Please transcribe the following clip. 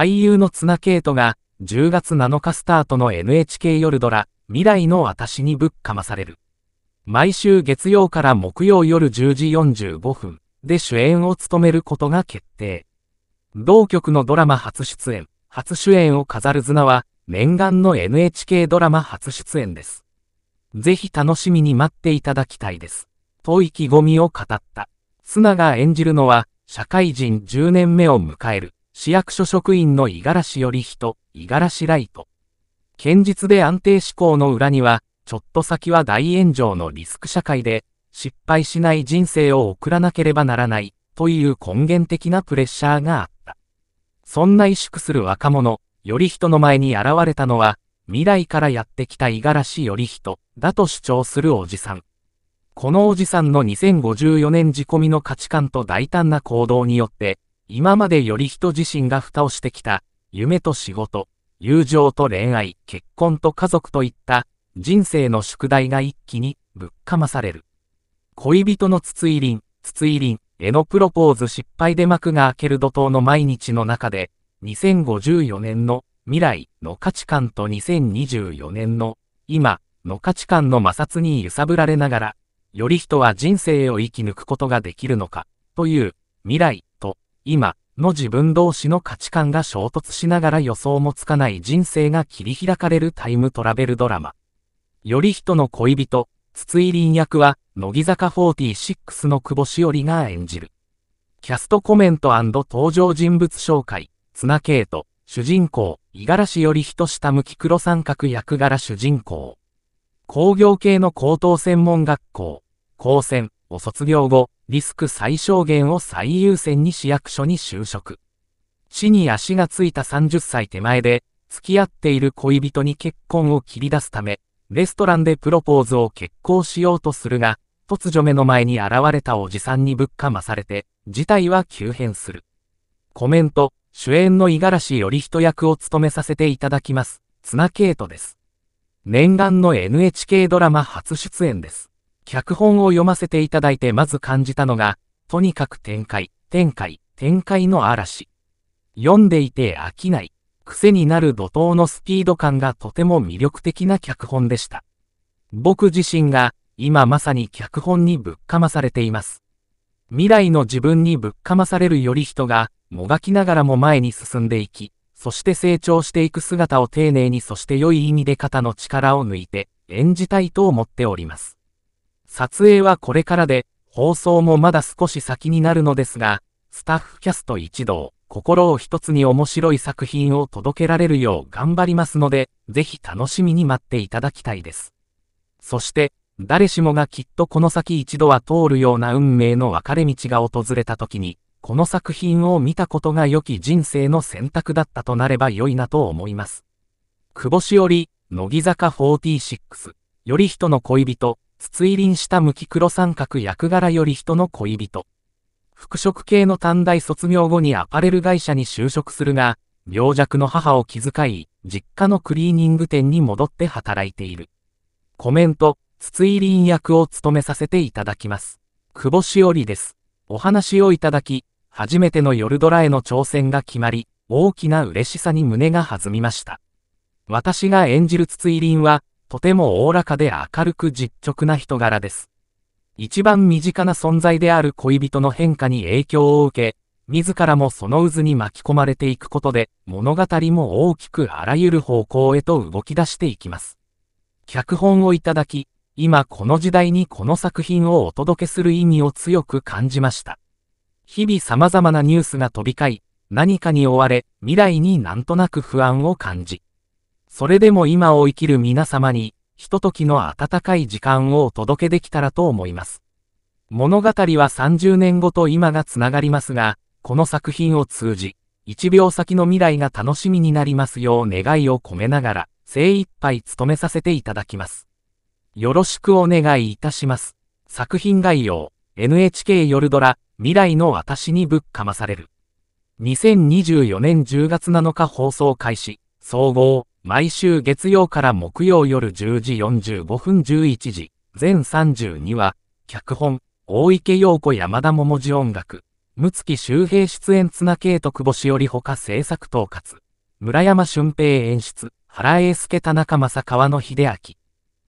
俳優の綱啓斗が、10月7日スタートの NHK 夜ドラ、未来の私にぶっかまされる。毎週月曜から木曜夜10時45分で主演を務めることが決定。同局のドラマ初出演、初主演を飾る綱は、念願の NHK ドラマ初出演です。ぜひ楽しみに待っていただきたいです。と意気込みを語った。綱が演じるのは、社会人10年目を迎える、市役所職員の五十嵐より人、五十嵐ライト。堅実で安定志向の裏には、ちょっと先は大炎上のリスク社会で、失敗しない人生を送らなければならない、という根源的なプレッシャーがあった。そんな萎縮する若者、より人の前に現れたのは、未来からやってきた五十嵐より人、だと主張するおじさん。このおじさんの2054年仕込みの価値観と大胆な行動によって、今までより人自身が蓋をしてきた、夢と仕事、友情と恋愛、結婚と家族といった人生の宿題が一気にぶっかまされる。恋人の筒入りん、筒入りん、へのプロポーズ失敗で幕が開ける怒涛の毎日の中で、2054年の未来の価値観と2024年の今の価値観の摩擦に揺さぶられながら、より人は人生を生き抜くことができるのか、という未来と今の自分同士の価値観が衝突しながら予想もつかない人生が切り開かれるタイムトラベルドラマ。より人の恋人、筒井林役は、乃木坂46の久保しおりが演じる。キャストコメント登場人物紹介、綱ケと、主人公、五十嵐より人下向き黒三角役柄主人公。工業系の高等専門学校、高専、を卒業後、リスク最小限を最優先に市役所に就職。地に足がついた30歳手前で、付き合っている恋人に結婚を切り出すため、レストランでプロポーズを決行しようとするが、突如目の前に現れたおじさんにぶっかまされて、事態は急変する。コメント、主演の五十嵐より人役を務めさせていただきます。綱ケイトです。念願の NHK ドラマ初出演です。脚本を読ませていただいてまず感じたのが、とにかく展開、展開、展開の嵐。読んでいて飽きない、癖になる怒涛のスピード感がとても魅力的な脚本でした。僕自身が今まさに脚本にぶっかまされています。未来の自分にぶっかまされるより人がもがきながらも前に進んでいき、そして成長していく姿を丁寧にそして良い意味で肩の力を抜いて演じたいと思っております。撮影はこれからで、放送もまだ少し先になるのですが、スタッフキャスト一同、心を一つに面白い作品を届けられるよう頑張りますので、ぜひ楽しみに待っていただきたいです。そして、誰しもがきっとこの先一度は通るような運命の分かれ道が訪れた時に、この作品を見たことが良き人生の選択だったとなれば良いなと思います。久保しおり、乃木坂46、より人の恋人、筒入りした無機黒三角役柄より人の恋人。服飾系の短大卒業後にアパレル会社に就職するが、病弱の母を気遣い、実家のクリーニング店に戻って働いている。コメント、筒井林役を務めさせていただきます。久保しおりです。お話をいただき、初めての夜ドラへの挑戦が決まり、大きな嬉しさに胸が弾みました。私が演じる筒井林は、とてもおおらかで明るく実直な人柄です。一番身近な存在である恋人の変化に影響を受け、自らもその渦に巻き込まれていくことで、物語も大きくあらゆる方向へと動き出していきます。脚本をいただき、今この時代にこの作品をお届けする意味を強く感じました。日々様々なニュースが飛び交い、何かに追われ、未来になんとなく不安を感じ、それでも今を生きる皆様に、ひとときの温かい時間をお届けできたらと思います。物語は30年後と今がつながりますが、この作品を通じ、1秒先の未来が楽しみになりますよう願いを込めながら、精一杯努めさせていただきます。よろしくお願いいたします。作品概要、NHK 夜ドラ、未来の私にぶっかまされる。2024年10月7日放送開始、総合。毎週月曜から木曜夜10時45分11時、全32話、脚本、大池洋子山田桃次音楽、睦月周平出演綱慶と久保しよりほか制作統括、村山俊平演出、原英介田中正川野秀明。